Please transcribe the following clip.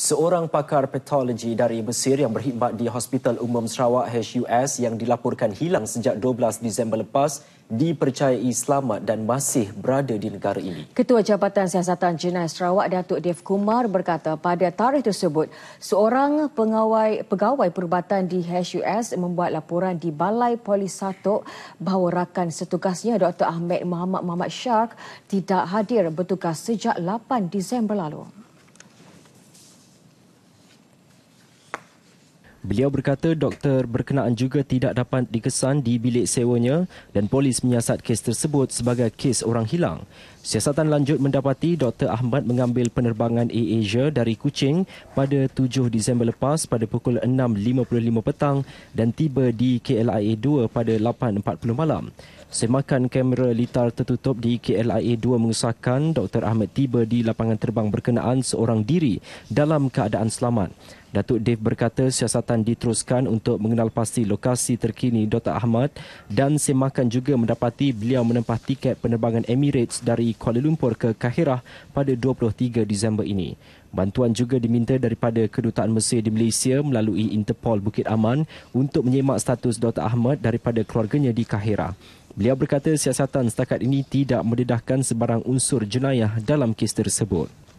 seorang pakar patologi dari Mesir yang berkhidmat di Hospital Umum Sarawak HUS yang dilaporkan hilang sejak 12 Disember lepas dipercayai selamat dan masih berada di negara ini. Ketua Jabatan Siasatan Jenayah Sarawak Datuk Dev Kumar berkata pada tarikh tersebut seorang pengawai, pegawai perubatan di HUS membuat laporan di Balai Polis Satok bahawa rakan setugasnya Dr. Ahmed Muhammad Muhammad Syark tidak hadir bertugas sejak 8 Disember lalu. Beliau berkata doktor berkenaan juga tidak dapat dikesan di bilik sewanya dan polis menyiasat kes tersebut sebagai kes orang hilang. Siasatan lanjut mendapati Dr. Ahmad mengambil penerbangan Air Asia dari Kuching pada 7 Disember lepas pada pukul 6.55 petang dan tiba di KLIA 2 pada 8.40 malam. Semakan kamera litar tertutup di KLIA 2 mengesahkan Dr. Ahmad tiba di lapangan terbang berkenaan seorang diri dalam keadaan selamat. Datuk Dave berkata siasatan diteruskan untuk mengenal pasti lokasi terkini Dr. Ahmad dan semakan juga mendapati beliau menempah tiket penerbangan Emirates dari Kuala Lumpur ke Kaherah pada 23 Disember ini. Bantuan juga diminta daripada Kedutaan Mesir di Malaysia melalui Interpol Bukit Aman untuk menyemak status Dr. Ahmad daripada keluarganya di Kaherah. Beliau berkata siasatan setakat ini tidak mendedahkan sebarang unsur jenayah dalam kes tersebut.